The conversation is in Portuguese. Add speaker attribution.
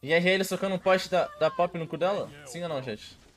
Speaker 1: E aí ele socando um poste da, da pop no cu dela? Sim ou não, gente?